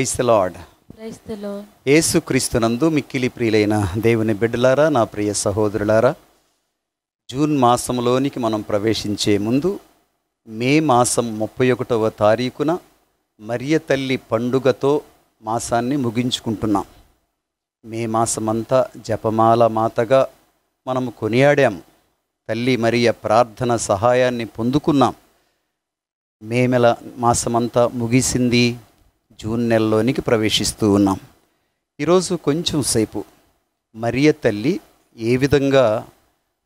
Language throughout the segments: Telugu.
ప్రైజ్ ద లార్డ్ యేసుక్రీస్తునందు మిక్కిలి ప్రియులైన దేవుని బిడ్డలారా నా ప్రియ సహోదరులారా జూన్ మాసంలోనికి మనం ప్రవేశించే ముందు మే మాసం ముప్పై ఒకటవ తారీఖున మరియ తల్లి పండుగతో మాసాన్ని ముగించుకుంటున్నాం మే మాసమంతా జపమాల మాతగా మనము కొనియాడాం తల్లి మరియ ప్రార్థన సహాయాన్ని పొందుకున్నాం మేమెల మాసమంతా ముగిసింది జూన్ నెలలోనికి ప్రవేశిస్తూ ఉన్నాం ఈరోజు కొంచెం సేపు మరియ తల్లి ఏ విధంగా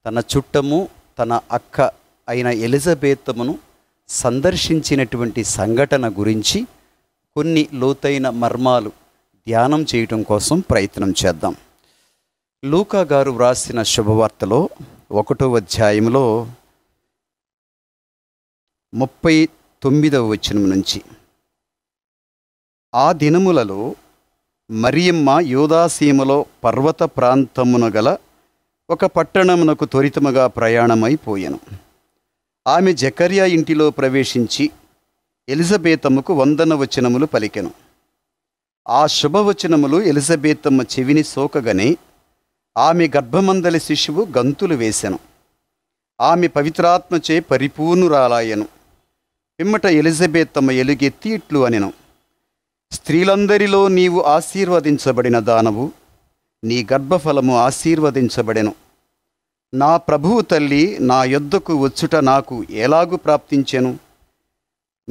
తన చుట్టము తన అక్క అయిన ఎలిజబెత్తును సందర్శించినటువంటి సంఘటన గురించి కొన్ని లోతైన మర్మాలు ధ్యానం చేయటం కోసం ప్రయత్నం చేద్దాం లూకా గారు వ్రాసిన శుభవార్తలో ఒకటో అధ్యాయంలో ముప్పై తొమ్మిదవ వచనం నుంచి ఆ దినములలో మరియమ్మ యూదాసీమలో పర్వత ప్రాంతమున గల ఒక పట్టణమునకు త్వరితముగా ప్రయాణమైపోయాను ఆమె జకర్యా ఇంటిలో ప్రవేశించి ఎలిజబేతమ్మకు వందన వచనములు పలికెను ఆ శుభవచనములు ఎలిజబేతమ్మ చెవిని సోకగనే ఆమె గర్భమందలి శిశువు గంతులు వేశాను ఆమె పవిత్రాత్మచే పరిపూర్ణురాలాయను పిమ్మట ఎలిజబేతమ్మ ఎలుగెత్తి ఇట్లు అనెను స్త్రీలందరిలో నీవు ఆశీర్వదించబడిన దానవు నీ గర్భఫలము ఆశీర్వదించబడెను నా ప్రభువు తల్లి నా యొద్దకు వచ్చుట నాకు ఎలాగు ప్రాప్తించెను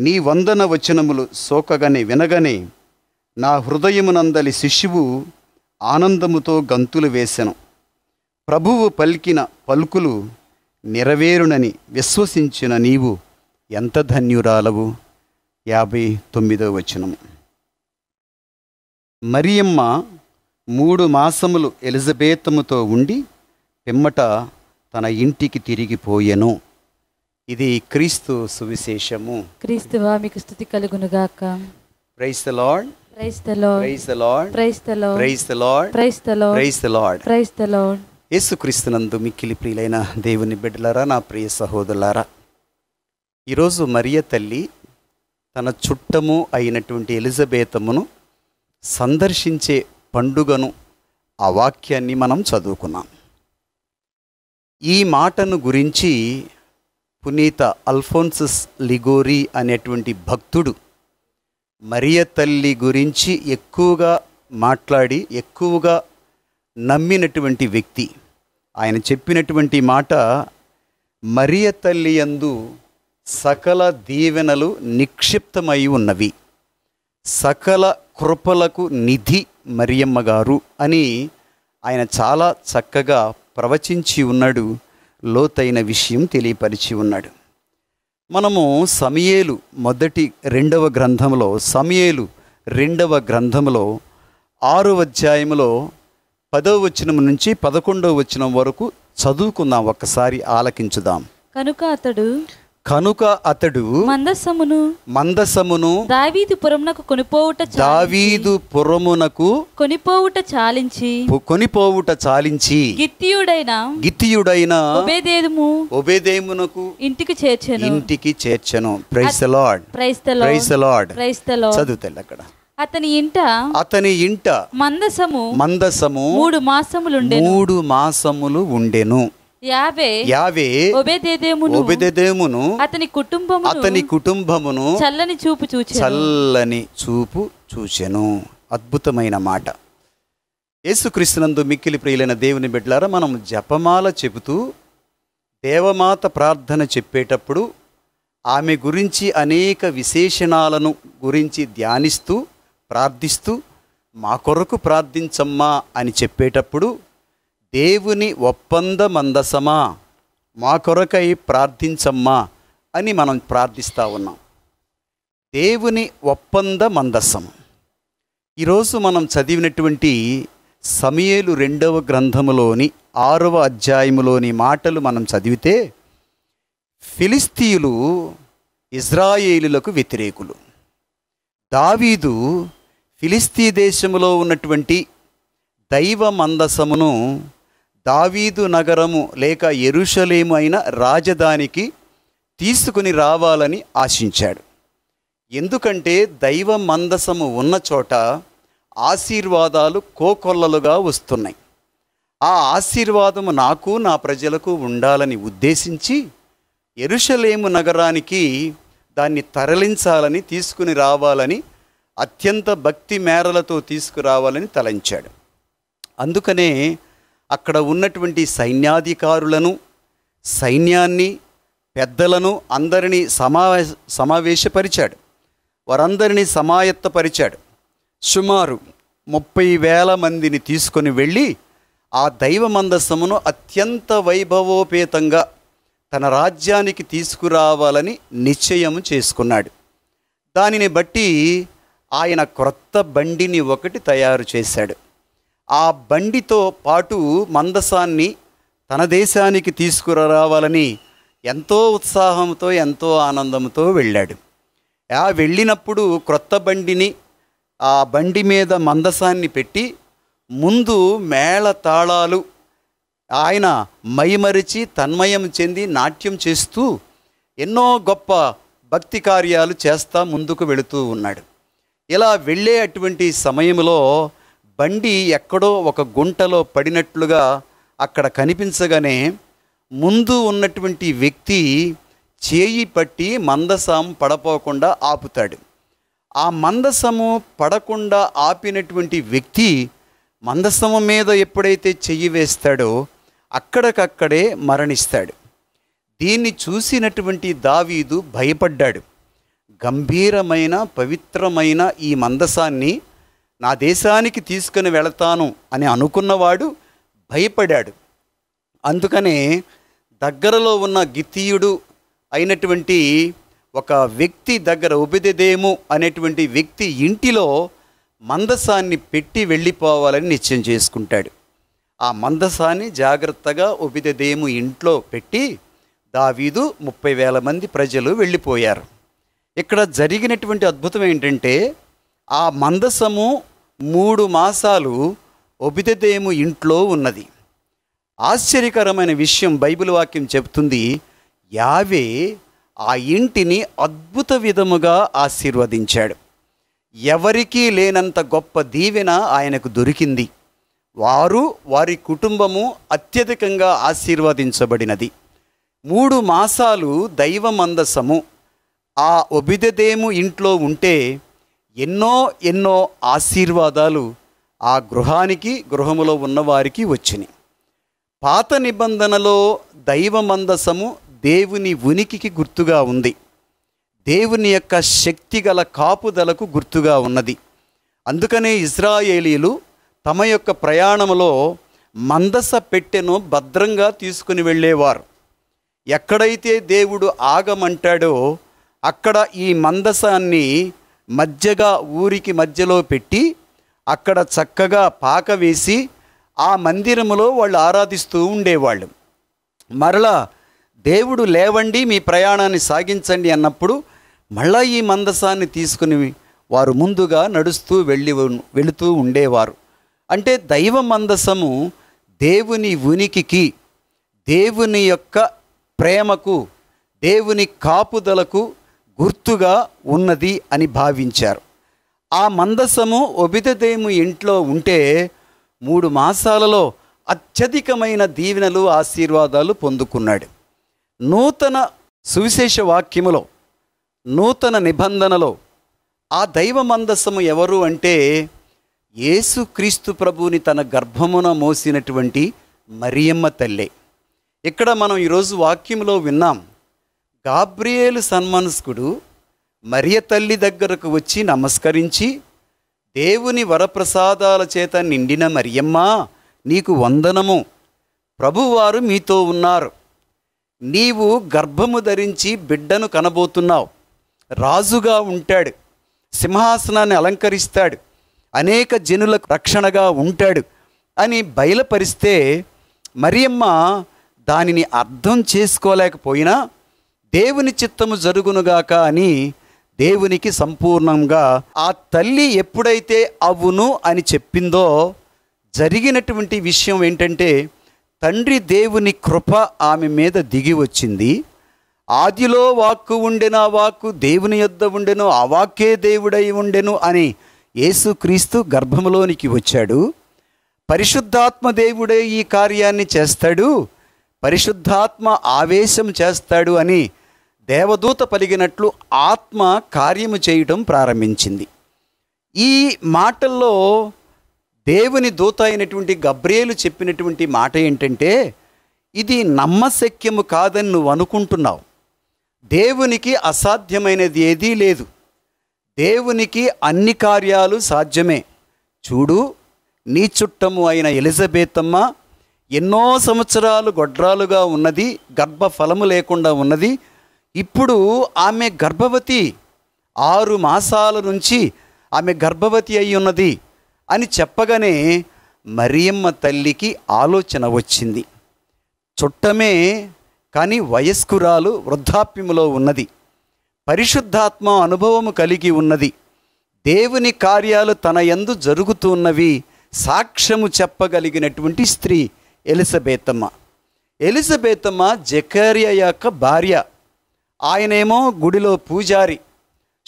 నీ వందన వచనములు సోకగని వినగనే నా హృదయమునందలి శిశువు ఆనందముతో గంతులు వేసెను ప్రభువు పలికిన పలుకులు నెరవేరునని విశ్వసించిన నీవు ఎంత ధన్యురాలవు యాభై తొమ్మిదో వచనము మరియమ్మ మూడు మాసములు ఎలిజబేతముతో ఉండి పిమ్మట తన ఇంటికి తిరిగిపోయెను ఇది క్రీస్తు సువిశేషము క్రీస్తు మీకు స్థుతి కలుగునుగాక praise the Lord praise the Lord praise the Lord praise the Lord praise the Lord praise the Lord praise the Lord praise the Lord యేసుక్రీస్తునందు మిక్కిలి ప్రియులైన దేవుని బిడ్డలారా నా ప్రియ సహోదరులారా ఈరోజు మరియ తల్లి తన చుట్టము అయినటువంటి ఎలిజబేతమును సందర్శించే పండుగను ఆ వాక్యాన్ని మనం చదువుకున్నాం ఈ మాటను గురించి పునీత అల్ఫోన్సస్ లిగోరీ అనేటువంటి భక్తుడు మరియ తల్లి గురించి ఎక్కువగా మాట్లాడి ఎక్కువగా నమ్మినటువంటి వ్యక్తి ఆయన చెప్పినటువంటి మాట మరియ తల్లి యందు సకల దీవెనలు నిక్షిప్తమై ఉన్నవి సకల కృపలకు నిధి మరియమ్మ గారు అని ఆయన చాలా చక్కగా ప్రవచించి ఉన్నాడు లోతైన విషయం తెలియపరిచి ఉన్నాడు మనము సమయేలు మొదటి రెండవ గ్రంథంలో సమయేలు రెండవ గ్రంథంలో ఆరో అధ్యాయంలో పదవ వచనం నుంచి పదకొండవ వచనం వరకు చదువుకుందాం ఒక్కసారి ఆలకించుదాం కనుక అతడు కనుక అతడు మందసమును మందసమును దావీదు పురమునకు కొనిపోవుట దావీదు పురమునకు కొనిపోవుట చాలించి కొనిపోవుట చాలించి గిత్తియుడైన గిత్తియుడైన ఒబేదేము ఒబేదేమునకు ఇంటికి చేర్చను ఇంటికి చేర్చను praise the Lord praise the Lord praise the Lord praise the Lord అక్కడ అతని ఇంట అతని ఇంట మందసము మందసము మూడు మాసములు మూడు మాసములు ఉండెను యావే యావే అతని కుటుంబమును అతని కుటుంబమును చల్లని చూపు చూచెను చల్లని చూపు చూచెను అద్భుతమైన మాట యేసుక్రీస్తునందు మిక్కిలి ప్రియులైన దేవుని బిడ్డలారా మనం జపమాల చెబుతూ దేవమాత ప్రార్థన చెప్పేటప్పుడు ఆమె గురించి అనేక విశేషణాలను గురించి ధ్యానిస్తూ ప్రార్థిస్తూ మా కొరకు ప్రార్థించమ్మా అని చెప్పేటప్పుడు దేవుని ఒప్పంద మందసమా మా కొరకై ప్రార్థించమ్మా అని మనం ప్రార్థిస్తూ ఉన్నాం దేవుని ఒప్పంద మందసం ఈరోజు మనం చదివినటువంటి సమయలు రెండవ గ్రంథములోని ఆరవ అధ్యాయములోని మాటలు మనం చదివితే ఫిలిస్తీయులు ఇజ్రాయేలులకు వ్యతిరేకులు దావీదు ఫిలిస్తీ దేశంలో ఉన్నటువంటి దైవ మందసమును దావీదు నగరము లేక ఎరుషలేము అయిన రాజధానికి తీసుకుని రావాలని ఆశించాడు ఎందుకంటే దైవ మందసము ఉన్న చోట ఆశీర్వాదాలు కోకొల్లలుగా వస్తున్నాయి ఆ ఆశీర్వాదము నాకు నా ప్రజలకు ఉండాలని ఉద్దేశించి ఎరుషలేము నగరానికి దాన్ని తరలించాలని తీసుకుని రావాలని అత్యంత భక్తి మేరలతో తీసుకురావాలని తలంచాడు అందుకనే అక్కడ ఉన్నటువంటి సైన్యాధికారులను సైన్యాన్ని పెద్దలను అందరినీ సమావేశ సమావేశపరిచాడు వారందరినీ సమాయత్తపరిచాడు సుమారు ముప్పై వేల మందిని తీసుకొని వెళ్ళి ఆ దైవ మందస్సమును అత్యంత వైభవోపేతంగా తన రాజ్యానికి తీసుకురావాలని నిశ్చయం చేసుకున్నాడు దానిని బట్టి ఆయన క్రొత్త బండిని ఒకటి తయారు చేశాడు ఆ బండితో పాటు మందసాన్ని తన దేశానికి తీసుకురావాలని ఎంతో ఉత్సాహంతో ఎంతో ఆనందంతో వెళ్ళాడు ఆ వెళ్ళినప్పుడు క్రొత్త బండిని ఆ బండి మీద మందసాన్ని పెట్టి ముందు మేళ తాళాలు ఆయన మైమరిచి తన్మయం చెంది నాట్యం చేస్తూ ఎన్నో గొప్ప భక్తి కార్యాలు చేస్తా ముందుకు వెళుతూ ఉన్నాడు ఇలా వెళ్ళే అటువంటి సమయంలో బండి ఎక్కడో ఒక గుంటలో పడినట్లుగా అక్కడ కనిపించగానే ముందు ఉన్నటువంటి వ్యక్తి చేయి పట్టి మందసం పడపోకుండా ఆపుతాడు ఆ మందసము పడకుండా ఆపినటువంటి వ్యక్తి మందసము మీద ఎప్పుడైతే చెయ్యి వేస్తాడో అక్కడికక్కడే మరణిస్తాడు దీన్ని చూసినటువంటి దావీదు భయపడ్డాడు గంభీరమైన పవిత్రమైన ఈ మందసాన్ని నా దేశానికి తీసుకుని వెళతాను అని అనుకున్నవాడు భయపడాడు అందుకనే దగ్గరలో ఉన్న గితీయుడు అయినటువంటి ఒక వ్యక్తి దగ్గర ఉపదేదేము అనేటువంటి వ్యక్తి ఇంటిలో మందసాన్ని పెట్టి వెళ్ళిపోవాలని నిశ్చయం చేసుకుంటాడు ఆ మందసాన్ని జాగ్రత్తగా ఉపదేదేము ఇంట్లో పెట్టి దావీదు ముప్పై వేల మంది ప్రజలు వెళ్ళిపోయారు ఇక్కడ జరిగినటువంటి అద్భుతం ఏంటంటే ఆ మందసము మూడు మాసాలు ఒబిదదేము ఇంట్లో ఉన్నది ఆశ్చర్యకరమైన విషయం బైబిల్ వాక్యం చెబుతుంది యావే ఆ ఇంటిని అద్భుత విధముగా ఆశీర్వదించాడు ఎవరికీ లేనంత గొప్ప దీవెన ఆయనకు దొరికింది వారు వారి కుటుంబము అత్యధికంగా ఆశీర్వదించబడినది మూడు మాసాలు దైవమందసము ఆ ఒబిదదేము ఇంట్లో ఉంటే ఎన్నో ఎన్నో ఆశీర్వాదాలు ఆ గృహానికి గృహములో ఉన్నవారికి వచ్చినాయి పాత నిబంధనలో దైవ మందసము దేవుని ఉనికికి గుర్తుగా ఉంది దేవుని యొక్క శక్తి గల కాపుదలకు గుర్తుగా ఉన్నది అందుకనే ఇజ్రాయేలీలు తమ యొక్క ప్రయాణంలో మందస పెట్టెను భద్రంగా తీసుకుని వెళ్ళేవారు ఎక్కడైతే దేవుడు ఆగమంటాడో అక్కడ ఈ మందసాన్ని మధ్యగా ఊరికి మధ్యలో పెట్టి అక్కడ చక్కగా పాక వేసి ఆ మందిరములో వాళ్ళు ఆరాధిస్తూ ఉండేవాళ్ళు మరలా దేవుడు లేవండి మీ ప్రయాణాన్ని సాగించండి అన్నప్పుడు మళ్ళా ఈ మందసాన్ని తీసుకుని వారు ముందుగా నడుస్తూ వెళ్ళి వెళుతూ ఉండేవారు అంటే దైవ మందసము దేవుని ఉనికికి దేవుని యొక్క ప్రేమకు దేవుని కాపుదలకు గుర్తుగా ఉన్నది అని భావించారు ఆ మందసము ఒబిదేము ఇంట్లో ఉంటే మూడు మాసాలలో అత్యధికమైన దీవెనలు ఆశీర్వాదాలు పొందుకున్నాడు నూతన సువిశేష వాక్యములో నూతన నిబంధనలో ఆ దైవ మందసము ఎవరు అంటే యేసుక్రీస్తు ప్రభుని తన గర్భమున మోసినటువంటి మరియమ్మ తల్లే ఇక్కడ మనం ఈరోజు వాక్యంలో విన్నాం గాబ్రియేలు సన్మనస్కుడు మరియ తల్లి దగ్గరకు వచ్చి నమస్కరించి దేవుని వరప్రసాదాల చేత నిండిన మరియమ్మా నీకు వందనము ప్రభువారు మీతో ఉన్నారు నీవు గర్భము ధరించి బిడ్డను కనబోతున్నావు రాజుగా ఉంటాడు సింహాసనాన్ని అలంకరిస్తాడు అనేక జనులకు రక్షణగా ఉంటాడు అని బయలుపరిస్తే మరియమ్మ దానిని అర్థం చేసుకోలేకపోయినా దేవుని చిత్తము జరుగునుగాక అని దేవునికి సంపూర్ణంగా ఆ తల్లి ఎప్పుడైతే అవును అని చెప్పిందో జరిగినటువంటి విషయం ఏంటంటే తండ్రి దేవుని కృప ఆమె మీద దిగి వచ్చింది ఆదిలో వాక్కు ఉండెను ఆ వాక్కు దేవుని యొద్ద ఉండెను ఆ వాక్కే దేవుడై ఉండెను అని యేసుక్రీస్తు గర్భంలోనికి వచ్చాడు పరిశుద్ధాత్మ దేవుడే ఈ కార్యాన్ని చేస్తాడు పరిశుద్ధాత్మ ఆవేశం చేస్తాడు అని దేవదూత పలిగినట్లు ఆత్మ కార్యము చేయటం ప్రారంభించింది ఈ మాటల్లో దేవుని దూత అయినటువంటి గబ్రేలు చెప్పినటువంటి మాట ఏంటంటే ఇది నమ్మశక్యము కాదని నువ్వు అనుకుంటున్నావు దేవునికి అసాధ్యమైనది ఏదీ లేదు దేవునికి అన్ని కార్యాలు సాధ్యమే చూడు నీ చుట్టము అయిన ఎలిజబేతమ్మ ఎన్నో సంవత్సరాలు గొడ్రాలుగా ఉన్నది గర్భఫలము లేకుండా ఉన్నది ఇప్పుడు ఆమె గర్భవతి ఆరు మాసాల నుంచి ఆమె గర్భవతి అయి ఉన్నది అని చెప్పగానే మరియమ్మ తల్లికి ఆలోచన వచ్చింది చుట్టమే కానీ వయస్కురాలు వృద్ధాప్యములో ఉన్నది పరిశుద్ధాత్మ అనుభవము కలిగి ఉన్నది దేవుని కార్యాలు తన యందు జరుగుతున్నవి సాక్ష్యము చెప్పగలిగినటువంటి స్త్రీ ఎలిజబేతమ్మ ఎలిజబేతమ్మ జకర్య యొక్క భార్య ఆయనేమో గుడిలో పూజారి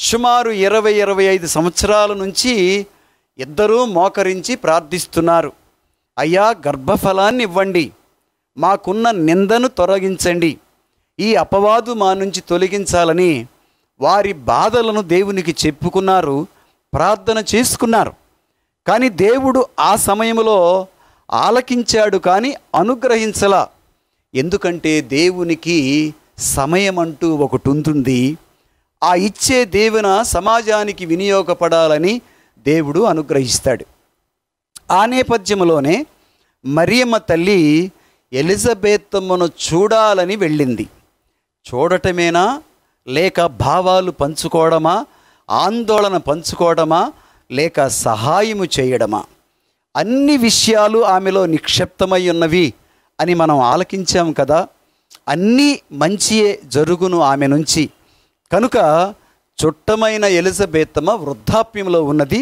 సుమారు ఇరవై ఇరవై ఐదు సంవత్సరాల నుంచి ఇద్దరూ మోకరించి ప్రార్థిస్తున్నారు అయ్యా గర్భఫలాన్ని ఇవ్వండి మాకున్న నిందను తొలగించండి ఈ అపవాదు మా నుంచి తొలగించాలని వారి బాధలను దేవునికి చెప్పుకున్నారు ప్రార్థన చేసుకున్నారు కానీ దేవుడు ఆ సమయంలో ఆలకించాడు కానీ అనుగ్రహించలా ఎందుకంటే దేవునికి సమయం అంటూ ఒకటి ఉంటుంది ఆ ఇచ్చే దేవున సమాజానికి వినియోగపడాలని దేవుడు అనుగ్రహిస్తాడు ఆ నేపథ్యంలోనే మరియమ్మ తల్లి ఎలిజబెత్తమ్మను చూడాలని వెళ్ళింది చూడటమేనా లేక భావాలు పంచుకోవడమా ఆందోళన పంచుకోవడమా లేక సహాయము చేయడమా అన్ని విషయాలు ఆమెలో నిక్షిప్తమై ఉన్నవి అని మనం ఆలకించాం కదా అన్నీ మంచియే జరుగును ఆమె నుంచి కనుక చుట్టమైన ఎలిజబెత్తమ వృద్ధాప్యంలో ఉన్నది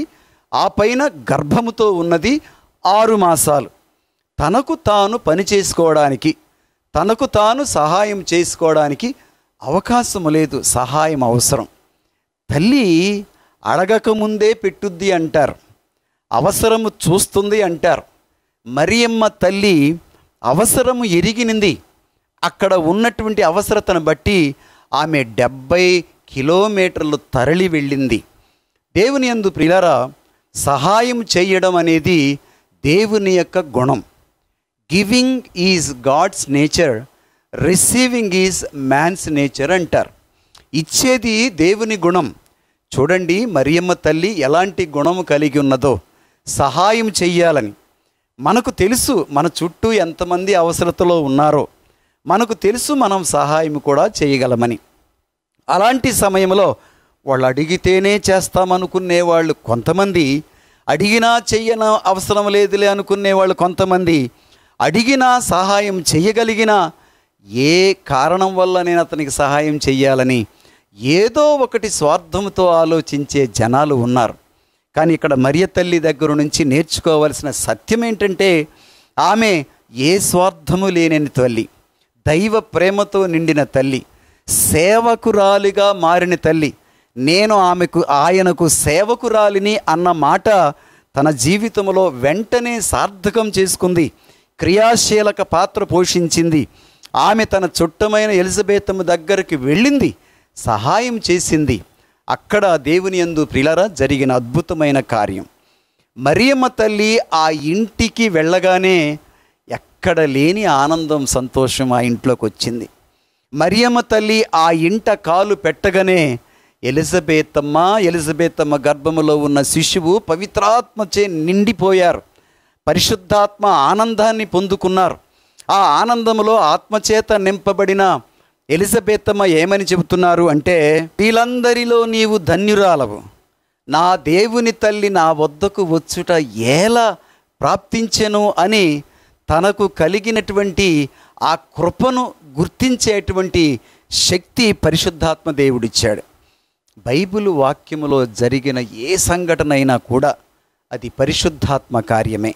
ఆ పైన గర్భముతో ఉన్నది ఆరు మాసాలు తనకు తాను పని చేసుకోవడానికి తనకు తాను సహాయం చేసుకోవడానికి అవకాశం లేదు సహాయం అవసరం తల్లి అడగకముందే పెట్టుద్ది అంటారు అవసరము చూస్తుంది అంటారు మరియమ్మ తల్లి అవసరము ఎరిగినింది అక్కడ ఉన్నటువంటి అవసరతను బట్టి ఆమె డెబ్బై కిలోమీటర్లు తరలి వెళ్ళింది దేవుని ఎందు ప్రియరా సహాయం చేయడం అనేది దేవుని యొక్క గుణం giving is God's nature receiving is man's nature అంటారు ఇచ్చేది దేవుని గుణం చూడండి మరియమ్మ తల్లి ఎలాంటి గుణము కలిగి ఉన్నదో సహాయం చెయ్యాలని మనకు తెలుసు మన చుట్టూ ఎంతమంది అవసరతలో ఉన్నారో మనకు తెలుసు మనం సహాయం కూడా చేయగలమని అలాంటి సమయంలో వాళ్ళు అడిగితేనే చేస్తామనుకునే వాళ్ళు కొంతమంది అడిగినా చెయ్యన అవసరం లేదులే అనుకునే వాళ్ళు కొంతమంది అడిగినా సహాయం చేయగలిగినా ఏ కారణం వల్ల నేను అతనికి సహాయం చెయ్యాలని ఏదో ఒకటి స్వార్థంతో ఆలోచించే జనాలు ఉన్నారు కానీ ఇక్కడ మరియ తల్లి దగ్గర నుంచి నేర్చుకోవాల్సిన సత్యం ఏంటంటే ఆమె ఏ స్వార్థము లేనని తల్లి దైవ ప్రేమతో నిండిన తల్లి సేవకురాలిగా మారిన తల్లి నేను ఆమెకు ఆయనకు సేవకురాలిని అన్న మాట తన జీవితంలో వెంటనే సార్థకం చేసుకుంది క్రియాశీలక పాత్ర పోషించింది ఆమె తన చుట్టమైన ఎలిజబెత్మ దగ్గరికి వెళ్ళింది సహాయం చేసింది అక్కడ దేవుని ఎందు ప్రిలరా జరిగిన అద్భుతమైన కార్యం మరియమ్మ తల్లి ఆ ఇంటికి వెళ్ళగానే ఎక్కడ లేని ఆనందం సంతోషం ఆ ఇంట్లోకి వచ్చింది మరియమ్మ తల్లి ఆ ఇంట కాలు పెట్టగానే ఎలిజబేతమ్మ ఎలిజబేతమ్మ గర్భములో ఉన్న శిశువు పవిత్రాత్మచే నిండిపోయారు పరిశుద్ధాత్మ ఆనందాన్ని పొందుకున్నారు ఆ ఆనందములో ఆత్మచేత నింపబడిన ఎలిజబెత్తమ్మ ఏమని చెబుతున్నారు అంటే వీళ్ళందరిలో నీవు ధన్యురాలవు నా దేవుని తల్లి నా వద్దకు వచ్చుట ఎలా ప్రాప్తించెను అని తనకు కలిగినటువంటి ఆ కృపను గుర్తించేటువంటి శక్తి పరిశుద్ధాత్మ దేవుడిచ్చాడు బైబిల్ వాక్యములో జరిగిన ఏ సంఘటన అయినా కూడా అది పరిశుద్ధాత్మ కార్యమే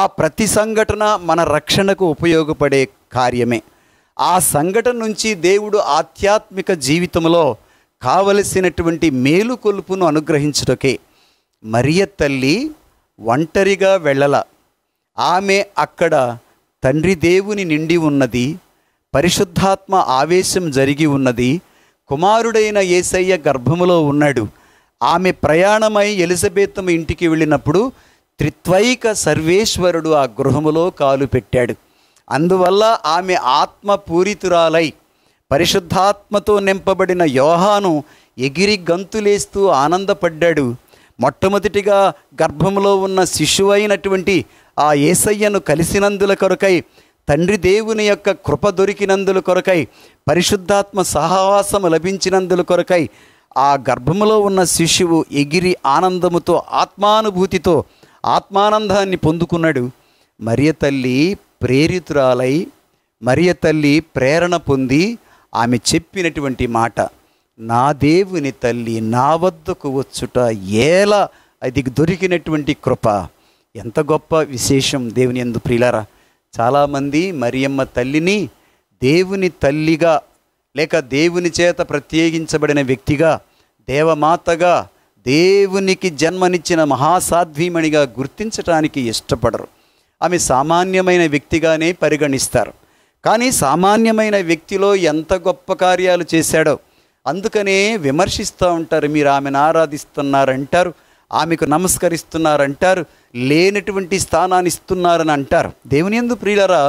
ఆ ప్రతి సంఘటన మన రక్షణకు ఉపయోగపడే కార్యమే ఆ సంఘటన నుంచి దేవుడు ఆధ్యాత్మిక జీవితంలో కావలసినటువంటి మేలుకొలుపును అనుగ్రహించుటకే మరియ తల్లి ఒంటరిగా వెళ్ళల ఆమె అక్కడ తండ్రి దేవుని నిండి ఉన్నది పరిశుద్ధాత్మ ఆవేశం జరిగి ఉన్నది కుమారుడైన ఏసయ్య గర్భములో ఉన్నాడు ఆమె ప్రయాణమై ఎలిజబెత్తమ ఇంటికి వెళ్ళినప్పుడు త్రిత్వైక సర్వేశ్వరుడు ఆ గృహములో కాలు పెట్టాడు అందువల్ల ఆమె ఆత్మ పూరితురాలై పరిశుద్ధాత్మతో నింపబడిన యోహాను ఎగిరి గంతులేస్తూ ఆనందపడ్డాడు మొట్టమొదటిగా గర్భంలో ఉన్న శిశువైనటువంటి ఆ ఏసయ్యను కలిసినందుల కొరకై తండ్రి దేవుని యొక్క కృప దొరికినందుల కొరకై పరిశుద్ధాత్మ సహవాసము లభించినందుల కొరకై ఆ గర్భములో ఉన్న శిశువు ఎగిరి ఆనందముతో ఆత్మానుభూతితో ఆత్మానందాన్ని పొందుకున్నాడు మరియ తల్లి ప్రేరితురాలై మరియ తల్లి ప్రేరణ పొంది ఆమె చెప్పినటువంటి మాట నా దేవుని తల్లి నా వద్దకు వచ్చుట ఎలా అది దొరికినటువంటి కృప ఎంత గొప్ప విశేషం దేవుని ఎందు ప్రియులరా చాలామంది మరియమ్మ తల్లిని దేవుని తల్లిగా లేక దేవుని చేత ప్రత్యేకించబడిన వ్యక్తిగా దేవమాతగా దేవునికి జన్మనిచ్చిన మహాసాధ్వీమణిగా గుర్తించటానికి ఇష్టపడరు ఆమె సామాన్యమైన వ్యక్తిగానే పరిగణిస్తారు కానీ సామాన్యమైన వ్యక్తిలో ఎంత గొప్ప కార్యాలు చేశాడో అందుకనే విమర్శిస్తూ ఉంటారు మీరు ఆమెను ఆరాధిస్తున్నారంటారు ఆమెకు నమస్కరిస్తున్నారంటారు లేనటువంటి స్థానాన్ని ఇస్తున్నారని అంటారు దేవుని ఎందు ప్రియులరా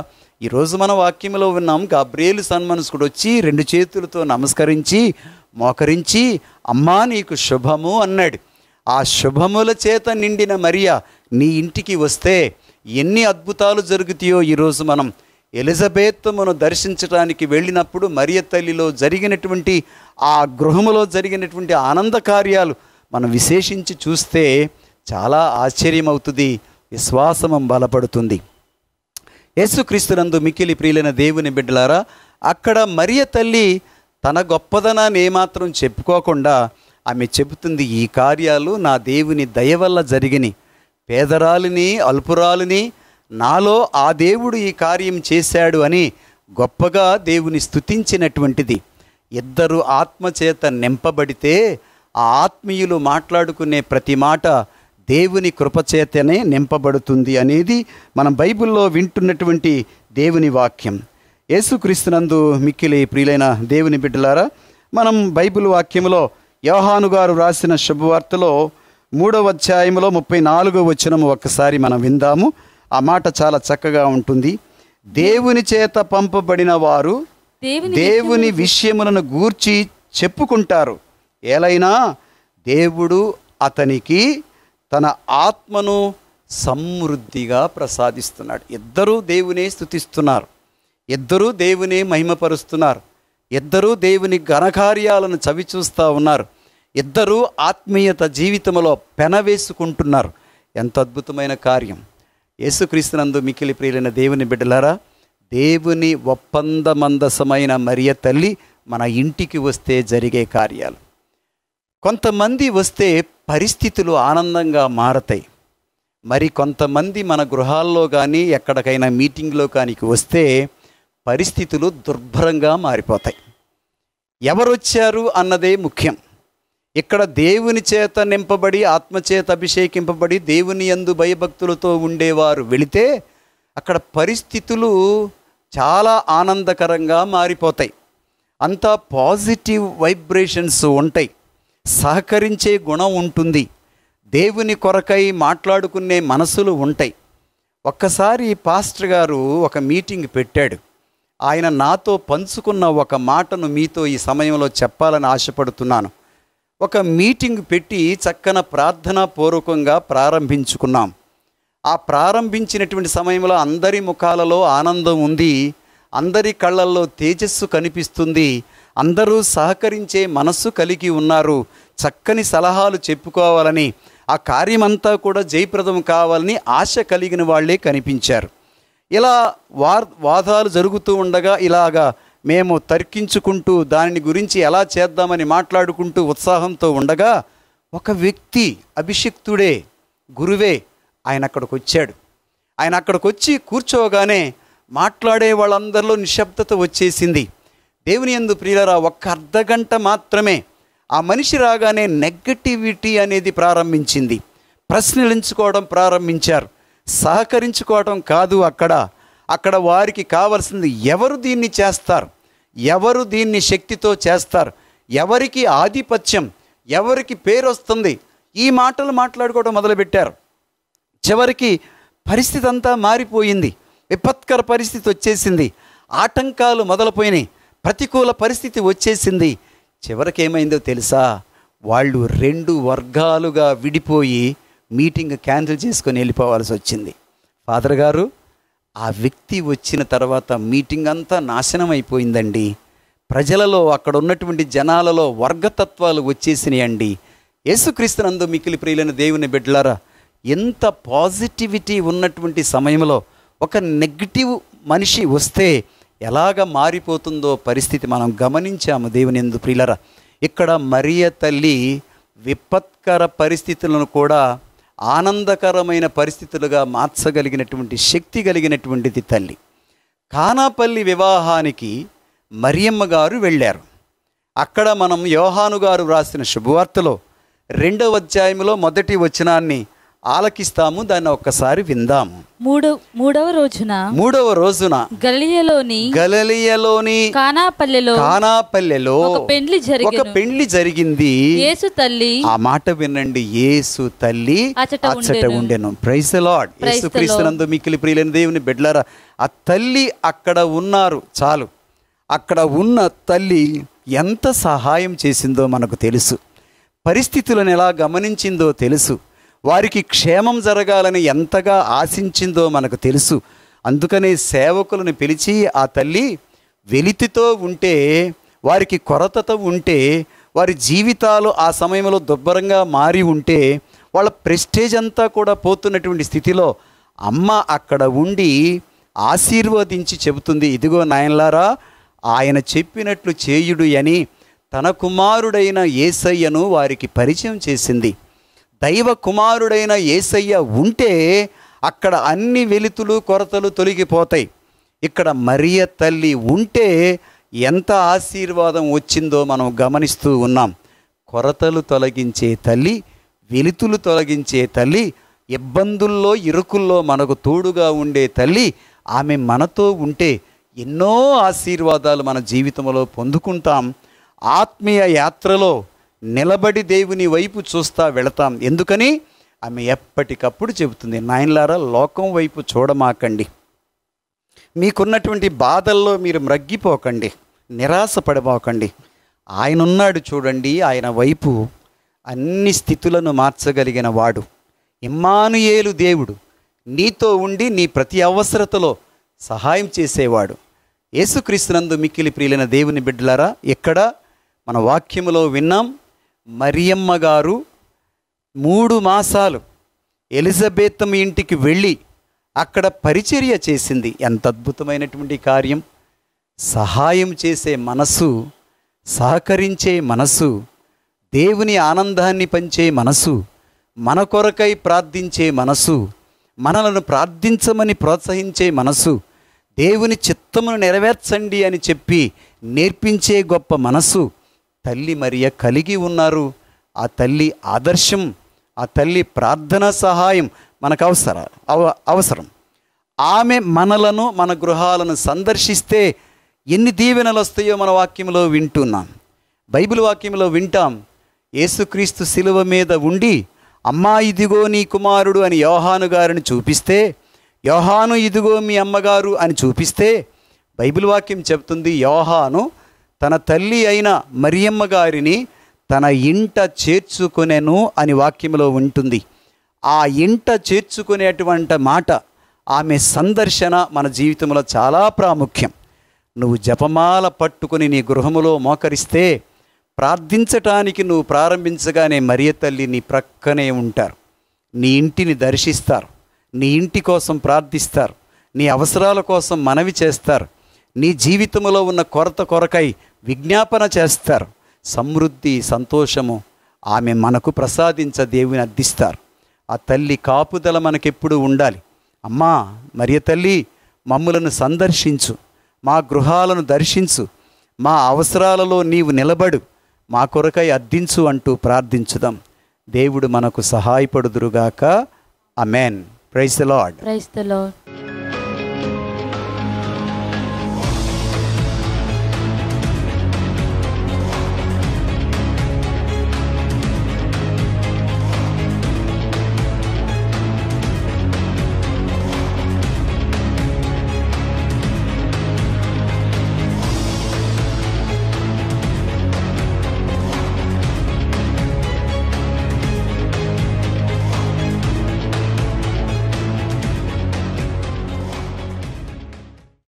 ఈరోజు మన వాక్యంలో ఉన్నాం గాబ్రియేలు సన్మనసుకుడు వచ్చి రెండు చేతులతో నమస్కరించి మోకరించి అమ్మా నీకు శుభము అన్నాడు ఆ శుభముల చేత నిండిన మరియా నీ ఇంటికి వస్తే ఎన్ని అద్భుతాలు జరుగుతాయో ఈరోజు మనం ఎలిజబెత్ మనం దర్శించడానికి వెళ్ళినప్పుడు మరియ తల్లిలో జరిగినటువంటి ఆ గృహములో జరిగినటువంటి ఆనంద కార్యాలు మనం విశేషించి చూస్తే చాలా ఆశ్చర్యం అవుతుంది విశ్వాసం బలపడుతుంది యేసుక్రీస్తునందు మిక్కిలి ప్రియులైన దేవుని బిడ్డలారా అక్కడ మరియ తల్లి తన గొప్పదనాన్ని ఏమాత్రం చెప్పుకోకుండా ఆమె చెబుతుంది ఈ కార్యాలు నా దేవుని దయ వల్ల జరిగిని పేదరాలిని అల్పురాలిని నాలో ఆ దేవుడు ఈ కార్యం చేశాడు అని గొప్పగా దేవుని స్థుతించినటువంటిది ఇద్దరు ఆత్మచేత నింపబడితే ఆ ఆత్మీయులు మాట్లాడుకునే ప్రతి మాట దేవుని కృపచేతనే నింపబడుతుంది అనేది మనం బైబిల్లో వింటున్నటువంటి దేవుని వాక్యం యేసుక్రీస్తునందు మిక్కిలి ప్రియులైన దేవుని బిడ్డలారా మనం బైబిల్ వాక్యంలో యోహాను గారు రాసిన శుభవార్తలో మూడవ అధ్యాయంలో ముప్పై నాలుగో వచనము ఒక్కసారి మనం విందాము ఆ మాట చాలా చక్కగా ఉంటుంది దేవుని చేత పంపబడిన వారు దేవుని విషయములను గూర్చి చెప్పుకుంటారు ఏలైనా దేవుడు అతనికి తన ఆత్మను సమృద్ధిగా ప్రసాదిస్తున్నాడు ఇద్దరూ దేవునే స్థుతిస్తున్నారు ఇద్దరూ దేవునే మహిమపరుస్తున్నారు ఇద్దరూ దేవుని ఘనకార్యాలను చవిచూస్తూ ఉన్నారు ఇద్దరూ ఆత్మీయత జీవితంలో పెనవేసుకుంటున్నారు ఎంత అద్భుతమైన కార్యం యేసుక్రీస్తునందు మికిలి ప్రియులైన దేవుని బిడ్డలారా దేవుని ఒప్పందమందసమైన మరియ తల్లి మన ఇంటికి వస్తే జరిగే కార్యాలు కొంతమంది వస్తే పరిస్థితులు ఆనందంగా మారతాయి మరి కొంతమంది మన గృహాల్లో కానీ ఎక్కడికైనా మీటింగ్లో కానీ వస్తే పరిస్థితులు దుర్భరంగా మారిపోతాయి ఎవరొచ్చారు అన్నదే ముఖ్యం ఇక్కడ దేవుని చేత నింపబడి ఆత్మచేత అభిషేకింపబడి దేవుని ఎందు భయభక్తులతో ఉండేవారు వెళితే అక్కడ పరిస్థితులు చాలా ఆనందకరంగా మారిపోతాయి అంతా పాజిటివ్ వైబ్రేషన్స్ ఉంటాయి సహకరించే గుణం ఉంటుంది దేవుని కొరకై మాట్లాడుకునే మనసులు ఉంటాయి ఒక్కసారి పాస్టర్ గారు ఒక మీటింగ్ పెట్టాడు ఆయన నాతో పంచుకున్న ఒక మాటను మీతో ఈ సమయంలో చెప్పాలని ఆశపడుతున్నాను ఒక మీటింగ్ పెట్టి చక్కన ప్రార్థనా పూర్వకంగా ప్రారంభించుకున్నాం ఆ ప్రారంభించినటువంటి సమయంలో అందరి ముఖాలలో ఆనందం ఉంది అందరి కళ్ళల్లో తేజస్సు కనిపిస్తుంది అందరూ సహకరించే మనస్సు కలిగి ఉన్నారు చక్కని సలహాలు చెప్పుకోవాలని ఆ కార్యమంతా కూడా జయప్రదం కావాలని ఆశ కలిగిన వాళ్లే కనిపించారు ఇలా వార్ వాదాలు జరుగుతూ ఉండగా ఇలాగా మేము తర్కించుకుంటూ దానిని గురించి ఎలా చేద్దామని మాట్లాడుకుంటూ ఉత్సాహంతో ఉండగా ఒక వ్యక్తి అభిషిక్తుడే గురువే ఆయన అక్కడికి వచ్చాడు ఆయన అక్కడికి వచ్చి కూర్చోగానే మాట్లాడే వాళ్ళందరిలో నిశ్శబ్దత వచ్చేసింది దేవుని ఎందు ప్రియులరా ఒక్క అర్ధగంట మాత్రమే ఆ మనిషి రాగానే నెగటివిటీ అనేది ప్రారంభించింది ప్రశ్నలించుకోవడం ప్రారంభించారు సహకరించుకోవడం కాదు అక్కడ అక్కడ వారికి కావలసింది ఎవరు దీన్ని చేస్తారు ఎవరు దీన్ని శక్తితో చేస్తారు ఎవరికి ఆధిపత్యం ఎవరికి పేరు వస్తుంది ఈ మాటలు మాట్లాడుకోవడం మొదలుపెట్టారు చివరికి పరిస్థితి అంతా మారిపోయింది విపత్కర పరిస్థితి వచ్చేసింది ఆటంకాలు మొదలుపోయినాయి ప్రతికూల పరిస్థితి వచ్చేసింది చివరికి ఏమైందో తెలుసా వాళ్ళు రెండు వర్గాలుగా విడిపోయి మీటింగ్ క్యాన్సిల్ చేసుకొని వెళ్ళిపోవాల్సి వచ్చింది ఫాదర్ గారు ఆ వ్యక్తి వచ్చిన తర్వాత మీటింగ్ అంతా నాశనం అయిపోయిందండి ప్రజలలో అక్కడ ఉన్నటువంటి జనాలలో వర్గతత్వాలు వచ్చేసినాయండి యేసుక్రీస్తునందు మికిలి ప్రియులైన దేవుని బిడ్డలారా ఎంత పాజిటివిటీ ఉన్నటువంటి సమయంలో ఒక నెగిటివ్ మనిషి వస్తే ఎలాగ మారిపోతుందో పరిస్థితి మనం గమనించాము దేవుని ఎందు ప్రియులరా ఇక్కడ మరియ తల్లి విపత్కర పరిస్థితులను కూడా ఆనందకరమైన పరిస్థితులుగా మార్చగలిగినటువంటి శక్తి కలిగినటువంటిది తల్లి కానాపల్లి వివాహానికి మరియమ్మ గారు వెళ్ళారు అక్కడ మనం యోహాను గారు వ్రాసిన శుభవార్తలో రెండవ అధ్యాయంలో మొదటి వచనాన్ని ఆలకిస్తాము దాన్ని ఒక్కసారి విందాము మూడో మూడవ రోజున మూడవ రోజున గలియలోని గలలియలోని కానాపల్లెలో కానాపల్లెలో పెండ్లి జరిగి ఒక పెండ్లి జరిగింది యేసు తల్లి ఆ మాట వినండి యేసు తల్లి అచ్చట ఉండెను ప్రైస్ లాడ్ యేసు క్రీస్తునందు మిక్కిలి ప్రియులైన దేవుని బిడ్లారా ఆ తల్లి అక్కడ ఉన్నారు చాలు అక్కడ ఉన్న తల్లి ఎంత సహాయం చేసిందో మనకు తెలుసు పరిస్థితులను ఎలా గమనించిందో తెలుసు వారికి క్షేమం జరగాలని ఎంతగా ఆశించిందో మనకు తెలుసు అందుకనే సేవకులను పిలిచి ఆ తల్లి వెలితితో ఉంటే వారికి కొరతతో ఉంటే వారి జీవితాలు ఆ సమయంలో దుబ్బరంగా మారి ఉంటే వాళ్ళ ప్రెస్టేజ్ అంతా కూడా పోతున్నటువంటి స్థితిలో అమ్మ అక్కడ ఉండి ఆశీర్వదించి చెబుతుంది ఇదిగో నాయనలారా ఆయన చెప్పినట్లు చేయుడు అని తన కుమారుడైన ఏసయ్యను వారికి పరిచయం చేసింది దైవ కుమారుడైన ఏసయ్య ఉంటే అక్కడ అన్ని వెలుతులు కొరతలు తొలగిపోతాయి ఇక్కడ మరియ తల్లి ఉంటే ఎంత ఆశీర్వాదం వచ్చిందో మనం గమనిస్తూ ఉన్నాం కొరతలు తొలగించే తల్లి వెలుతులు తొలగించే తల్లి ఇబ్బందుల్లో ఇరుకుల్లో మనకు తోడుగా ఉండే తల్లి ఆమె మనతో ఉంటే ఎన్నో ఆశీర్వాదాలు మన జీవితంలో పొందుకుంటాం ఆత్మీయ యాత్రలో నిలబడి దేవుని వైపు చూస్తా వెళతాం ఎందుకని ఆమె ఎప్పటికప్పుడు చెబుతుంది నాయనలారా లోకం వైపు చూడమాకండి మీకున్నటువంటి బాధల్లో మీరు మ్రగ్గిపోకండి నిరాశపడబోకండి ఆయనున్నాడు చూడండి ఆయన వైపు అన్ని స్థితులను మార్చగలిగిన వాడు ఇమ్మానుయేలు దేవుడు నీతో ఉండి నీ ప్రతి అవసరతలో సహాయం చేసేవాడు యేసుక్రీస్తునందు మిక్కిలి ప్రియులైన దేవుని బిడ్డలారా ఎక్కడ మన వాక్యములో విన్నాం మరియమ్మ గారు మూడు మాసాలు ఎలిజబెత్ ఇంటికి వెళ్ళి అక్కడ పరిచర్య చేసింది ఎంత అద్భుతమైనటువంటి కార్యం సహాయం చేసే మనసు సహకరించే మనసు దేవుని ఆనందాన్ని పంచే మనసు మన కొరకై ప్రార్థించే మనసు మనలను ప్రార్థించమని ప్రోత్సహించే మనసు దేవుని చిత్తమును నెరవేర్చండి అని చెప్పి నేర్పించే గొప్ప మనసు తల్లి మరియ కలిగి ఉన్నారు ఆ తల్లి ఆదర్శం ఆ తల్లి ప్రార్థన సహాయం మనకు అవసర అవ అవసరం ఆమె మనలను మన గృహాలను సందర్శిస్తే ఎన్ని దీవెనలు వస్తాయో మన వాక్యంలో వింటున్నాం బైబిల్ వాక్యంలో వింటాం యేసుక్రీస్తు శిలువ మీద ఉండి అమ్మా ఇదిగో నీ కుమారుడు అని యోహాను గారిని చూపిస్తే యోహాను ఇదిగో మీ అమ్మగారు అని చూపిస్తే బైబిల్ వాక్యం చెప్తుంది యోహాను తన తల్లి అయిన మరియమ్మ గారిని తన ఇంట చేర్చుకునేను అని వాక్యంలో ఉంటుంది ఆ ఇంట చేర్చుకునేటువంటి మాట ఆమె సందర్శన మన జీవితంలో చాలా ప్రాముఖ్యం నువ్వు జపమాల పట్టుకుని నీ గృహములో మోకరిస్తే ప్రార్థించటానికి నువ్వు ప్రారంభించగానే మరియ తల్లి నీ ప్రక్కనే ఉంటారు నీ ఇంటిని దర్శిస్తారు నీ ఇంటి కోసం ప్రార్థిస్తారు నీ అవసరాల కోసం మనవి చేస్తారు నీ జీవితంలో ఉన్న కొరత కొరకై విజ్ఞాపన చేస్తారు సమృద్ధి సంతోషము ఆమె మనకు ప్రసాదించ దేవుని అర్థిస్తారు ఆ తల్లి కాపుదల మనకెప్పుడు ఉండాలి అమ్మా మరియ తల్లి మమ్ములను సందర్శించు మా గృహాలను దర్శించు మా అవసరాలలో నీవు నిలబడు మా కొరకై అర్థించు అంటూ ప్రార్థించుదాం దేవుడు మనకు సహాయపడుదురుగాక amen praise Lord praise the lord